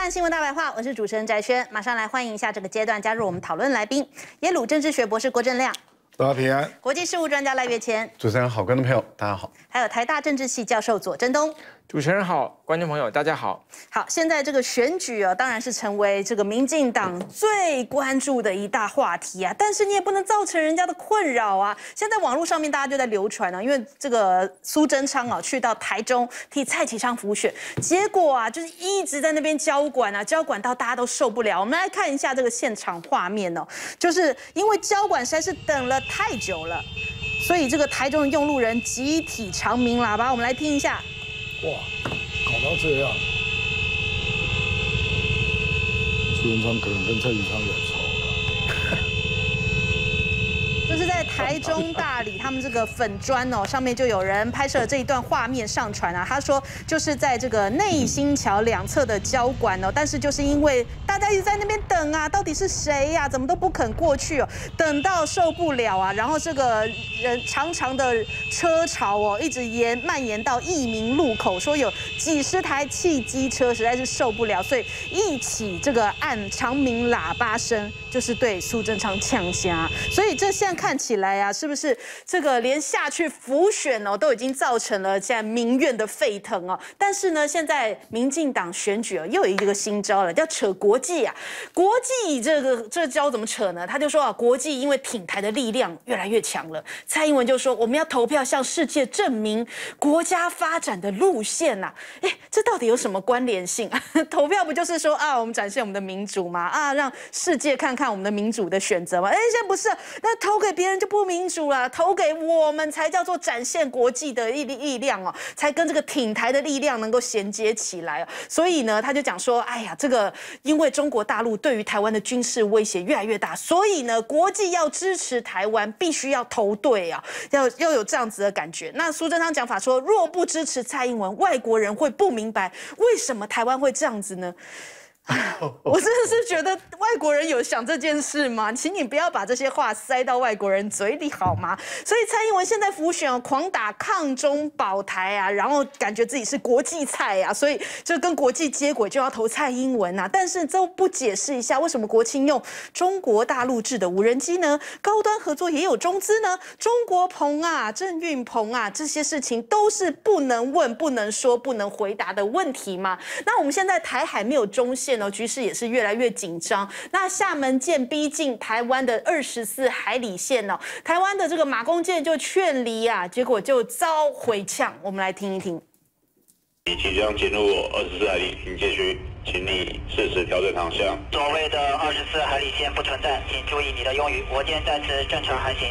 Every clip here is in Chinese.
看新闻大白话，我是主持人翟轩，马上来欢迎一下这个阶段加入我们讨论来宾，耶鲁政治学博士郭正亮，大家平安；国际事务专家赖月谦，主持人好，观众朋友大家好。还有台大政治系教授左振东，主持人好，观众朋友大家好。好，现在这个选举啊，当然是成为这个民进党最关注的一大话题啊。但是你也不能造成人家的困扰啊。现在网络上面大家就在流传呢，因为这个苏贞昌啊去到台中替蔡启昌辅选，结果啊就是一直在那边交管啊，交管到大家都受不了。我们来看一下这个现场画面哦，就是因为交管实在是等了太久了。所以这个台中的用路人集体长鸣喇叭，我们来听一下。哇，搞到这样，朱元璋可能跟蔡徐昌有仇。这是在。台中、大理，他们这个粉砖哦，上面就有人拍摄了这一段画面上传啊。他说，就是在这个内新桥两侧的交管哦，但是就是因为大家一直在那边等啊，到底是谁呀？怎么都不肯过去哦，等到受不了啊，然后这个人长长的车潮哦，一直延蔓延到益民路口，说有几十台汽机车，实在是受不了，所以一起这个按长鸣喇叭声，就是对苏贞昌呛虾，所以这现在看起。来呀，是不是这个连下去复选哦，都已经造成了现在民怨的沸腾哦。但是呢，现在民进党选举又有一个新招了，叫扯国际啊。国际这个这招怎么扯呢？他就说啊，国际因为挺台的力量越来越强了。蔡英文就说我们要投票向世界证明国家发展的路线呐。哎，这到底有什么关联性啊？投票不就是说啊，我们展现我们的民主嘛，啊，让世界看看我们的民主的选择嘛。哎，现在不是那投给别人就。不民主了，投给我们才叫做展现国际的力量哦，才跟这个挺台的力量能够衔接起来所以呢，他就讲说，哎呀，这个因为中国大陆对于台湾的军事威胁越来越大，所以呢，国际要支持台湾，必须要投对啊，要要有这样子的感觉。那苏贞昌讲法说，若不支持蔡英文，外国人会不明白为什么台湾会这样子呢？我真的是觉得外国人有想这件事吗？请你不要把这些话塞到外国人嘴里好吗？所以蔡英文现在服选啊，狂打抗中保台啊，然后感觉自己是国际菜啊，所以就跟国际接轨就要投蔡英文呐。但是都不解释一下为什么国庆用中国大陆制的无人机呢？高端合作也有中资呢？中国鹏啊，郑运鹏啊，这些事情都是不能问、不能说、不能回答的问题吗？那我们现在台海没有中线。局势也是越来越紧张。那厦门舰逼近台湾的二十四海里线呢？台湾的这个马公舰就劝离啊，结果就遭回呛。我们来听一听。你即将进入二十四海里警戒区，请你适时调整航向。所谓的二十四海里线不存在，请注意你的用语。我舰在此正常航行。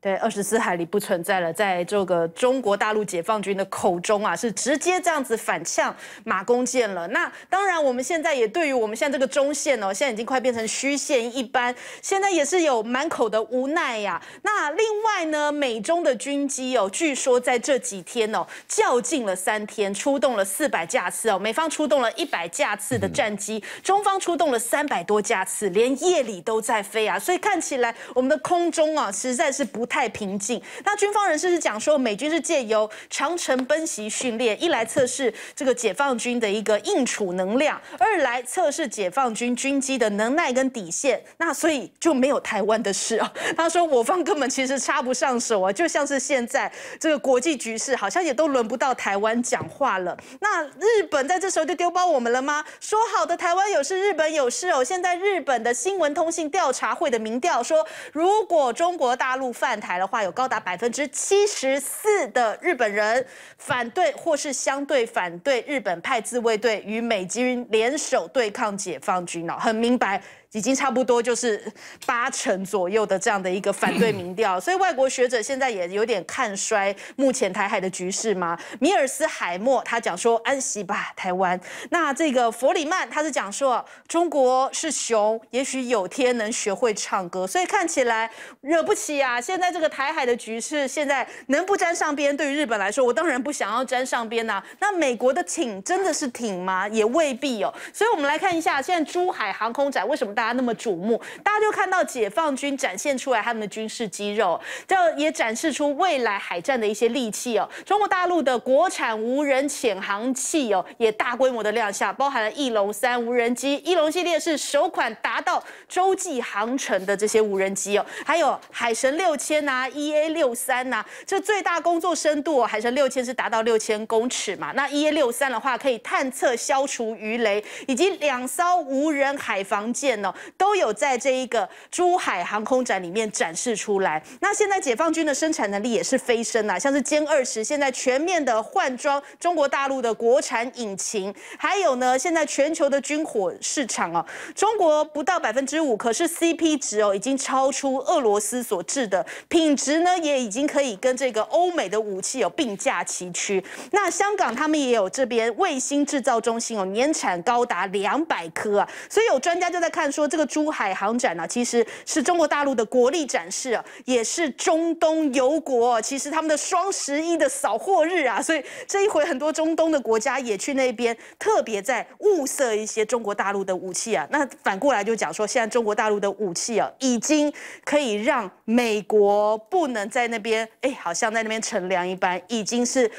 对，二十四海里不存在了，在这个中国大陆解放军的口中啊，是直接这样子反呛马弓箭了。那当然，我们现在也对于我们现在这个中线哦，现在已经快变成虚线一般，现在也是有满口的无奈呀。那另外呢，美中的军机哦，据说在这几天哦，较劲了三天，出动了四百架次哦，美方出动了一百架次的战机，中方出动了三百多架次，连夜里都在飞啊。所以看起来我们的空中啊，实在是不。太平静。那军方人士是讲说，美军是借由长城奔袭训练，一来测试这个解放军的一个应处能量，二来测试解放军军机的能耐跟底线。那所以就没有台湾的事啊。他说，我方根本其实插不上手啊。就像是现在这个国际局势，好像也都轮不到台湾讲话了。那日本在这时候就丢包我们了吗？说好的台湾有事，日本有事哦。现在日本的新闻通信调查会的民调说，如果中国大陆犯。台的话，有高达百分之七十四的日本人反对，或是相对反对日本派自卫队与美军联手对抗解放军哦，很明白。已经差不多就是八成左右的这样的一个反对民调，所以外国学者现在也有点看衰目前台海的局势嘛。米尔斯海默他讲说安息吧台湾，那这个弗里曼他是讲说中国是熊，也许有天能学会唱歌。所以看起来惹不起啊，现在这个台海的局势，现在能不沾上边？对于日本来说，我当然不想要沾上边呐。那美国的挺真的是挺吗？也未必哦。所以我们来看一下，现在珠海航空展为什么？大家那么瞩目，大家就看到解放军展现出来他们的军事肌肉，这也展示出未来海战的一些利器哦。中国大陆的国产无人潜航器哦，也大规模的亮相，包含了翼龙三无人机、翼龙系列是首款达到洲际航程的这些无人机哦，还有海神六千呐、EA 六三呐，这最大工作深度哦，海神六千是达到六千公尺嘛，那 EA 六三的话可以探测、消除鱼雷以及两艘无人海防舰呢。都有在这一个珠海航空展里面展示出来。那现在解放军的生产能力也是飞升啊，像是歼二十现在全面的换装中国大陆的国产引擎，还有呢，现在全球的军火市场啊，中国不到百分之五，可是 CP 值哦已经超出俄罗斯所制的，品质呢也已经可以跟这个欧美的武器有并驾齐驱。那香港他们也有这边卫星制造中心哦，年产高达两百颗啊，所以有专家就在看。说这个珠海航展呢，其实是中国大陆的国力展示啊，也是中东油国。其实他们的双十一的扫货日啊，所以这一回很多中东的国家也去那边，特别在物色一些中国大陆的武器啊。那反过来就讲说，现在中国大陆的武器啊，已经可以让美国不能在那边，哎，好像在那边乘凉一般，已经是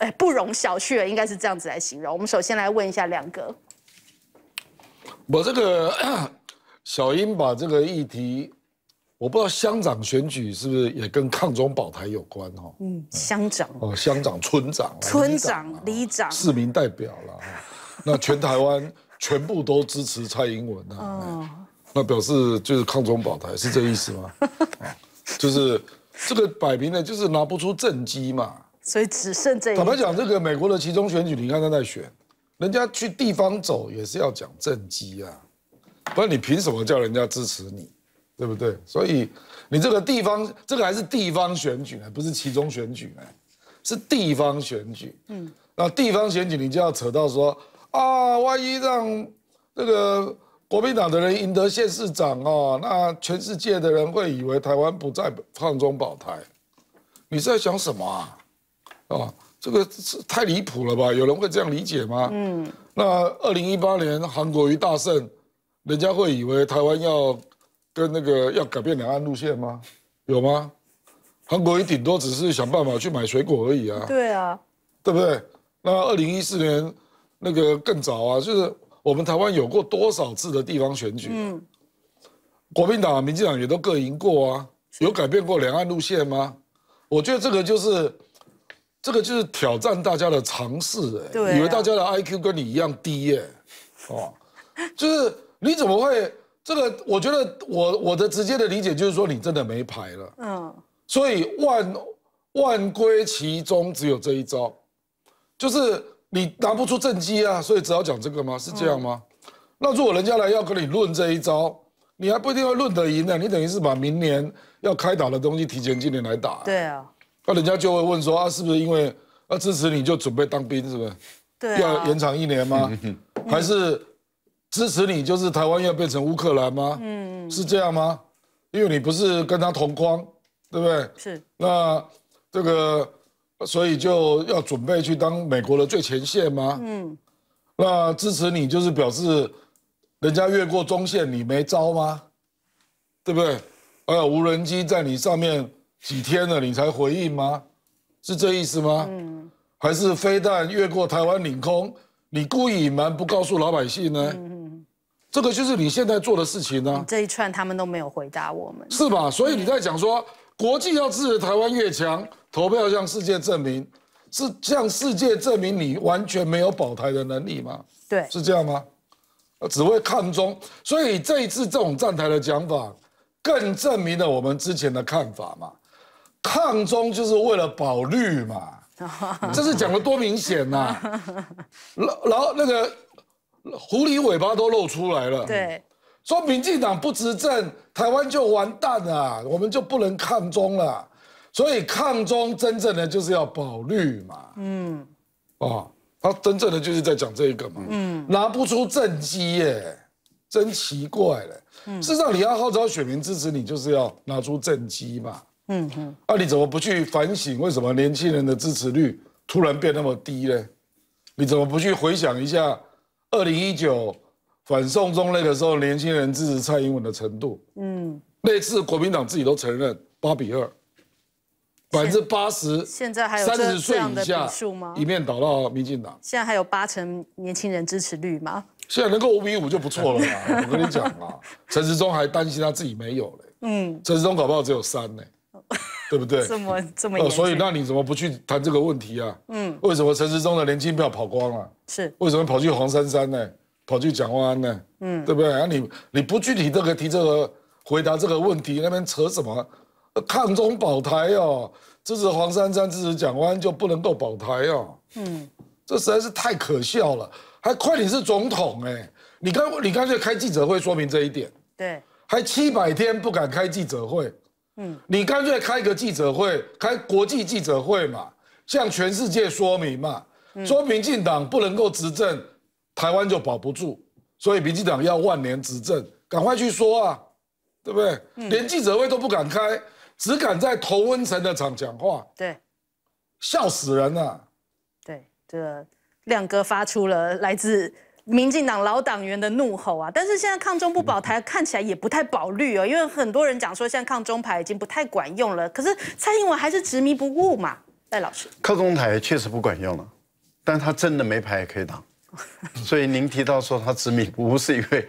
哎不容小觑了，应该是这样子来形容。我们首先来问一下梁哥。我这个 小英把这个议题，我不知道乡长选举是不是也跟抗中保台有关哈？嗯，乡长哦，乡长、村长、村长、里长、市民代表了，那全台湾全部都支持蔡英文啊，那表示就是抗中保台是这意思吗？就是这个摆明了就是拿不出政绩嘛，所以只剩这一。坦白讲，这个美国的其中选举，你看他在选。人家去地方走也是要讲政绩呀，不是你凭什么叫人家支持你，对不对？所以你这个地方这个还是地方选举呢，不是其中选举呢，是地方选举。嗯，那地方选举你就要扯到说啊，万一让那个国民党的人赢得县市长哦，那全世界的人会以为台湾不在放中保台，你是在想什么啊？啊？这个是太离谱了吧？有人会这样理解吗？嗯，那二零一八年韩国瑜大胜，人家会以为台湾要跟那个要改变两岸路线吗？有吗？韩国瑜顶多只是想办法去买水果而已啊。对啊，对不对？那二零一四年那个更早啊，就是我们台湾有过多少次的地方选举？嗯，国民党、民进党也都各赢过啊，有改变过两岸路线吗？我觉得这个就是。这个就是挑战大家的尝试，哎，以为大家的 IQ 跟你一样低，哎，哦，就是你怎么会这个？我觉得我我的直接的理解就是说你真的没牌了，嗯，所以万万归其中只有这一招，就是你拿不出正机啊，所以只好讲这个吗？是这样吗？那如果人家来要跟你论这一招，你还不一定会论得赢呢。你等于是把明年要开打的东西提前今年来打，对啊。那人家就会问说啊，是不是因为要支持你就准备当兵是不？是？对，要延长一年吗？还是支持你就是台湾要变成乌克兰吗？嗯是这样吗？因为你不是跟他同框，对不对？是。那这个所以就要准备去当美国的最前线吗？嗯。那支持你就是表示人家越过中线你没招吗？对不对？有无人机在你上面。几天了，你才回应吗？是这意思吗？嗯，还是飞弹越过台湾领空，你故意隐瞒不告诉老百姓呢？嗯这个就是你现在做的事情呢。这一串他们都没有回答我们，是吧？所以你在讲说，国际要支持台湾越强，投票向世界证明，是向世界证明你完全没有保台的能力吗？对，是这样吗？只为抗中，所以这一次这种站台的讲法，更证明了我们之前的看法嘛。抗中就是为了保绿嘛，这是讲的多明显呐！然后那个狐狸尾巴都露出来了，对，说民进党不执政，台湾就完蛋了，我们就不能抗中了，所以抗中真正的就是要保绿嘛，嗯，啊，他真正的就是在讲这个嘛，嗯，拿不出政绩耶，真奇怪嘞，嗯，事实上你要号召选民支持你，就是要拿出政绩嘛。嗯哼，那你怎么不去反省为什么年轻人的支持率突然变那么低呢？你怎么不去回想一下二零一九反送中类的时候，年轻人支持蔡英文的程度？嗯，那次国民党自己都承认八比二，百分之八十。现在还有三十岁以下一面倒到民进党。现在还有八成年轻人支持率吗？现在能够五比五就不错了。我跟你讲啊，陈时中还担心他自己没有嘞。嗯，陈时中搞不好只有三呢。对不对？这么这么，所以那你怎么不去谈这个问题啊？嗯，为什么陈时中的年轻票跑光了？是为什么跑去黄山山呢？跑去蒋万安呢？嗯，对不对？啊后你你不具体这个提这个回答这个问题，那边扯什么抗中保台哦？支持黄山山支持蒋万安就不能够保台哦？嗯，这实在是太可笑了。还快点是总统哎，你干你干脆开记者会说明这一点。对，还七百天不敢开记者会。你干脆开个记者会，开国际记者会嘛，向全世界说明嘛，说民进党不能够执政，台湾就保不住，所以民进党要万年执政，赶快去说啊，对不对？连记者会都不敢开，只敢在头温城的场讲话，对，笑死人了。对，这亮哥发出了来自。民进党老党员的怒吼啊！但是现在抗中不保台看起来也不太保绿哦，因为很多人讲说现在抗中牌已经不太管用了。可是蔡英文还是执迷不悟嘛，戴老师。抗中台确实不管用了，但他真的没牌也可以打。所以您提到说他执迷不悟，是因为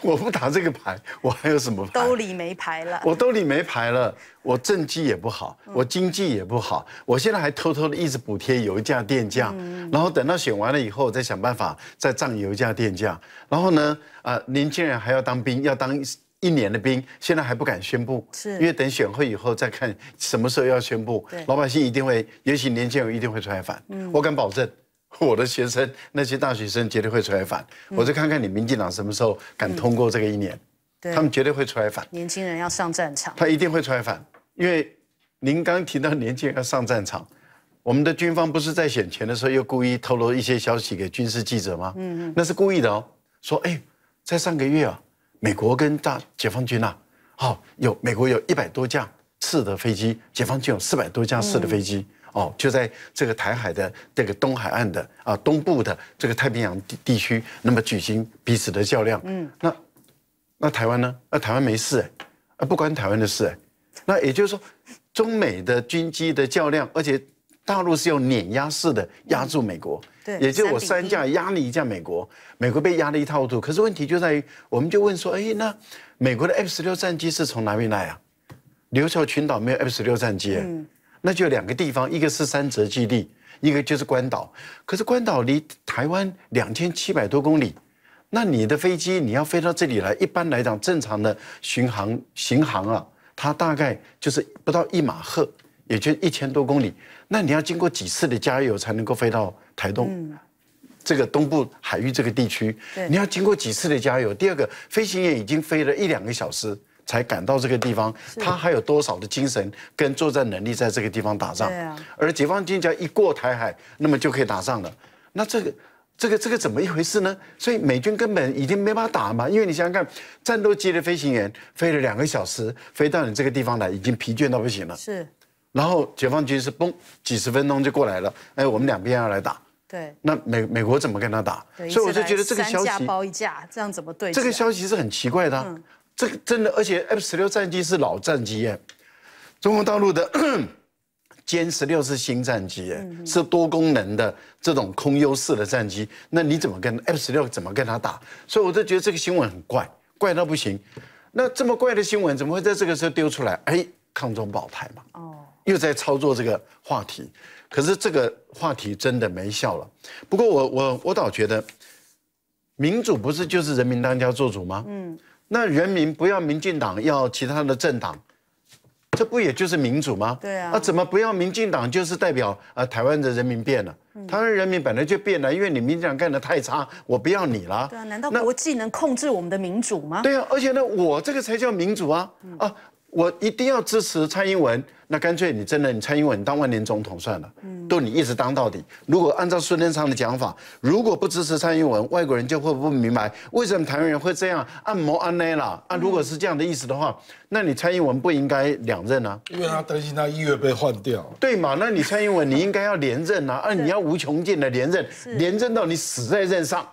我不打这个牌，我还有什么牌？兜里没牌了。我兜里没牌了，我政绩也不好，我经济也不好。我现在还偷偷的一直补贴油价、电价，然后等到选完了以后，再想办法再涨油价、电价。然后呢，呃，年轻人还要当兵，要当一年的兵，现在还不敢宣布，是因为等选会以后再看什么时候要宣布。对，老百姓一定会，也许年轻人一定会出来嗯，我敢保证。我的学生，那些大学生绝对会出来反。我就看看你民进党什么时候敢通过这个一年，他们绝对会出来反。年轻人要上战场。他一定会出来反，因为您刚提到年轻人要上战场，我们的军方不是在选前的时候又故意透露一些消息给军事记者吗？嗯嗯，那是故意的哦。说哎，在上个月啊，美国跟大解放军呐，好有美国有一百多架次的飞机，解放军有四百多架次的飞机。哦，就在这个台海的这个东海岸的啊东部的这个太平洋地地区，那么举行彼此的较量。嗯，那那台湾呢？那台湾没事哎，啊不关台湾的事哎。那也就是说，中美的军机的较量，而且大陆是用碾压式的压住美国。对，也就我三架压你一架美国，美国被压了一套路。可是问题就在于，我们就问说，哎，那美国的 F 十六战机是从哪里来啊？琉球群岛没有 F 十六战机。嗯。那就两个地方，一个是三泽基地，一个就是关岛。可是关岛离台湾两千七百多公里，那你的飞机你要飞到这里来，一般来讲正常的巡航巡航啊，它大概就是不到一马赫，也就一千多公里。那你要经过几次的加油才能够飞到台东这个东部海域这个地区？你要经过几次的加油？第二个，飞行员已经飞了一两个小时。才赶到这个地方，他还有多少的精神跟作战能力在这个地方打仗？啊。而解放军只要一过台海，那么就可以打仗了。那这个、这个、这个怎么一回事呢？所以美军根本已经没法打嘛，因为你想想看，战斗机的飞行员飞了两个小时，飞到你这个地方来，已经疲倦到不行了。是。然后解放军是嘣，几十分钟就过来了。哎，我们两边要来打。对。那美美国怎么跟他打？所以我就觉得这个消息包一架这样怎么对？这个消息是很奇怪的。这个真的，而且 F 十六战机是老战机耶，中国大陆的 歼十六是新战机耶，是多功能的这种空优势的战机，那你怎么跟 F 十六怎么跟他打？所以我就觉得这个新闻很怪，怪到不行。那这么怪的新闻怎么会在这个时候丢出来？哎，抗中保台嘛，哦，又在操作这个话题。可是这个话题真的没效了。不过我我我倒觉得，民主不是就是人民当家做主吗？嗯。那人民不要民进党，要其他的政党，这不也就是民主吗？对啊。那怎么不要民进党就是代表呃台湾的人民变了，台湾人民本来就变了，因为你民进党干得太差，我不要你了。对啊，难道国际能控制我们的民主吗？对啊，而且呢，我这个才叫民主啊啊！我一定要支持蔡英文，那干脆你真的，你蔡英文当万年总统算了，都你一直当到底。如果按照孙中昌的讲法，如果不支持蔡英文，外国人就会不明白为什么台湾人会这样按摩按奈啦。啊，如果是这样的意思的话，那你蔡英文不应该两任啊？因为他担心他一月被换掉，对嘛？那你蔡英文你应该要连任啊，啊，你要无穷尽的连任，连任到你死在任上，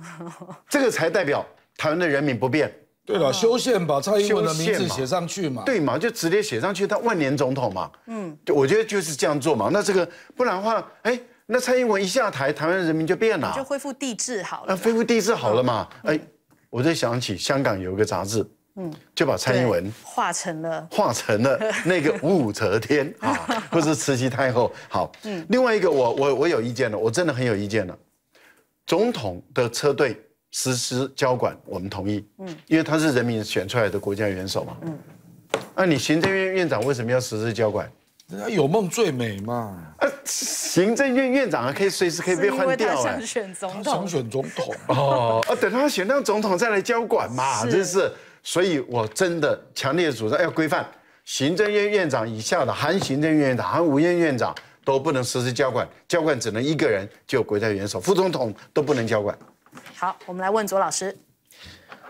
这个才代表台湾的人民不变。对了，修宪把蔡英文的名字写上去嘛，对嘛，就直接写上去，他万年总统嘛。嗯，我觉得就是这样做嘛。那这个不然的话，哎，那蔡英文一下台，台湾人民就变了，就恢复帝制好了。那恢复帝制好了嘛？哎，我就想起香港有一个杂志，嗯，就把蔡英文化成了化成了 那个武则天啊，或是慈禧太后。好，嗯，另外一个我我我有意见了，我真的很有意见了，总统的车队。实施交管，我们同意。嗯，因为他是人民选出来的国家元首嘛。嗯，那你行政院院长为什么要实施交管？家有梦最美嘛。啊，行政院院长可以随时可以被换掉。想选总统。想选总统哦。啊，等他选上总统再来交管嘛，真是。所以，我真的强烈主张要规范行政院院长以下的，含行政院长、含五院院长都不能实施交管，交管只能一个人，就国家元首、副总统都不能交管。好，我们来问左老师。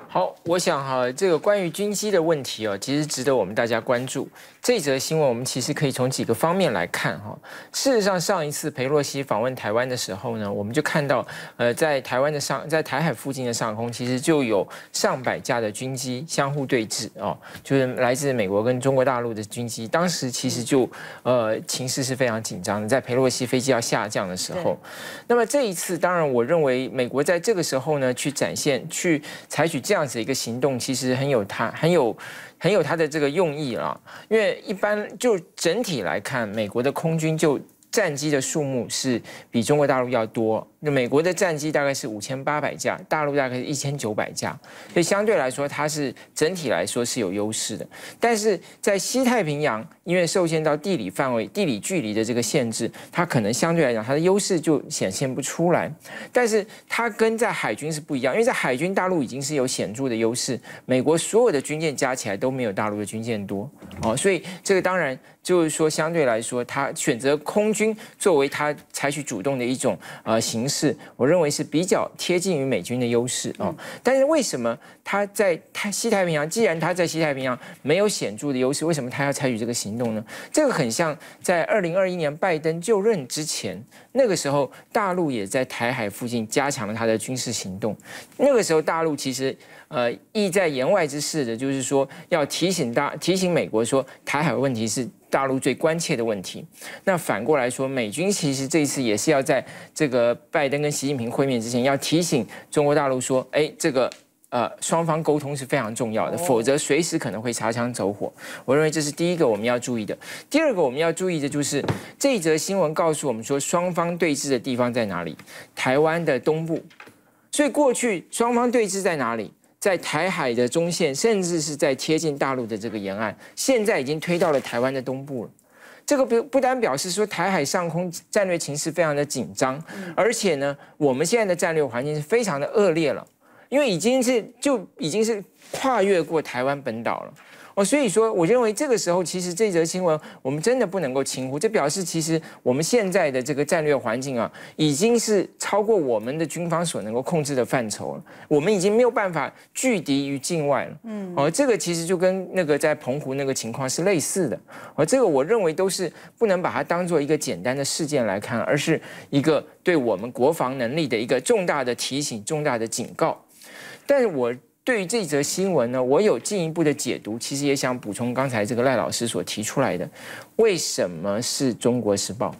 好，我想哈，这个关于军机的问题哦，其实值得我们大家关注。这则新闻，我们其实可以从几个方面来看哈。事实上，上一次裴洛西访问台湾的时候呢，我们就看到，呃，在台湾的上，在台海附近的上空，其实就有上百架的军机相互对峙哦，就是来自美国跟中国大陆的军机。当时其实就呃，情势是非常紧张的。在裴洛西飞机要下降的时候，那么这一次，当然我认为美国在这个时候呢，去展现、去采取这样子一个行动，其实很有它很有。很有它的这个用意了，因为一般就整体来看，美国的空军就。战机的数目是比中国大陆要多，那美国的战机大概是五千八百架，大陆大概是一千九百架，所以相对来说它是整体来说是有优势的。但是在西太平洋，因为受限到地理范围、地理距离的这个限制，它可能相对来讲它的优势就显现不出来。但是它跟在海军是不一样，因为在海军大陆已经是有显著的优势，美国所有的军舰加起来都没有大陆的军舰多哦，所以这个当然。就是说，相对来说，他选择空军作为他采取主动的一种呃形式，我认为是比较贴近于美军的优势啊。但是为什么他在太西太平洋，既然他在西太平洋没有显著的优势，为什么他要采取这个行动呢？这个很像在二零二一年拜登就任之前。那个时候，大陆也在台海附近加强了他的军事行动。那个时候，大陆其实呃意在言外之势的就是说，要提醒大提醒美国说，台海问题是大陆最关切的问题。那反过来说，美军其实这一次也是要在这个拜登跟习近平会面之前，要提醒中国大陆说，哎，这个。呃，双方沟通是非常重要的，否则随时可能会擦枪走火。我认为这是第一个我们要注意的。第二个我们要注意的就是，这一则新闻告诉我们说，双方对峙的地方在哪里？台湾的东部。所以过去双方对峙在哪里？在台海的中线，甚至是在贴近大陆的这个沿岸，现在已经推到了台湾的东部了。这个不不单表示说台海上空战略情势非常的紧张，而且呢，我们现在的战略环境是非常的恶劣了。因为已经是就已经是跨越过台湾本岛了，哦，所以说我认为这个时候其实这则新闻我们真的不能够轻忽，这表示其实我们现在的这个战略环境啊，已经是超过我们的军方所能够控制的范畴了，我们已经没有办法拒敌于境外了，嗯，哦，这个其实就跟那个在澎湖那个情况是类似的，哦，这个我认为都是不能把它当做一个简单的事件来看，而是一个对我们国防能力的一个重大的提醒、重大的警告。但是我对于这则新闻呢，我有进一步的解读，其实也想补充刚才这个赖老师所提出来的，为什么是中国时报？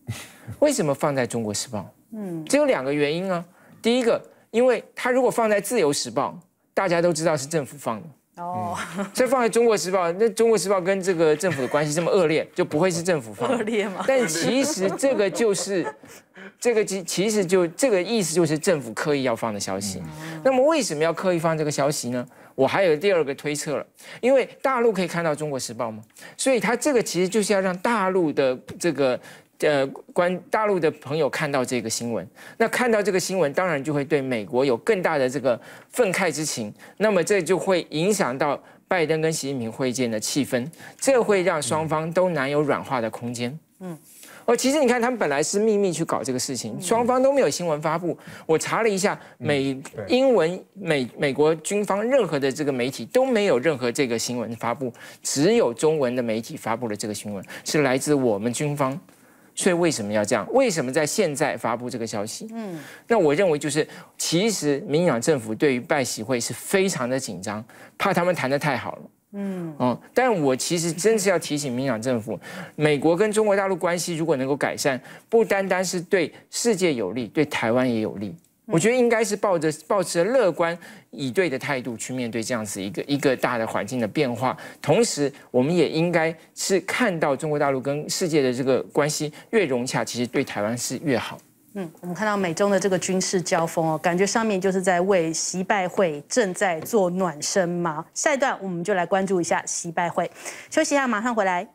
为什么放在中国时报？嗯，只有两个原因啊。第一个，因为它如果放在自由时报，大家都知道是政府放的哦，所以放在中国时报，那中国时报跟这个政府的关系这么恶劣，就不会是政府放。恶劣吗？但其实这个就是。这个其其实就这个意思，就是政府刻意要放的消息。那么为什么要刻意放这个消息呢？我还有第二个推测了，因为大陆可以看到《中国时报》吗？所以他这个其实就是要让大陆的这个呃关大陆的朋友看到这个新闻。那看到这个新闻，当然就会对美国有更大的这个愤慨之情。那么这就会影响到拜登跟习近平会见的气氛，这会让双方都难有软化的空间。嗯。哦，其实你看，他们本来是秘密去搞这个事情，双方都没有新闻发布。我查了一下，美英文、美美国军方任何的这个媒体都没有任何这个新闻发布，只有中文的媒体发布了这个新闻，是来自我们军方。所以为什么要这样？为什么在现在发布这个消息？嗯，那我认为就是，其实民党政府对于拜喜会是非常的紧张，怕他们谈的太好了。嗯，哦，但我其实真是要提醒民党政府，美国跟中国大陆关系如果能够改善，不单单是对世界有利，对台湾也有利。我觉得应该是抱着抱持乐观以对的态度去面对这样子一个一个大的环境的变化，同时我们也应该是看到中国大陆跟世界的这个关系越融洽，其实对台湾是越好。嗯，我们看到美中的这个军事交锋哦，感觉上面就是在为习拜会正在做暖身吗？下一段我们就来关注一下习拜会，休息一下，马上回来。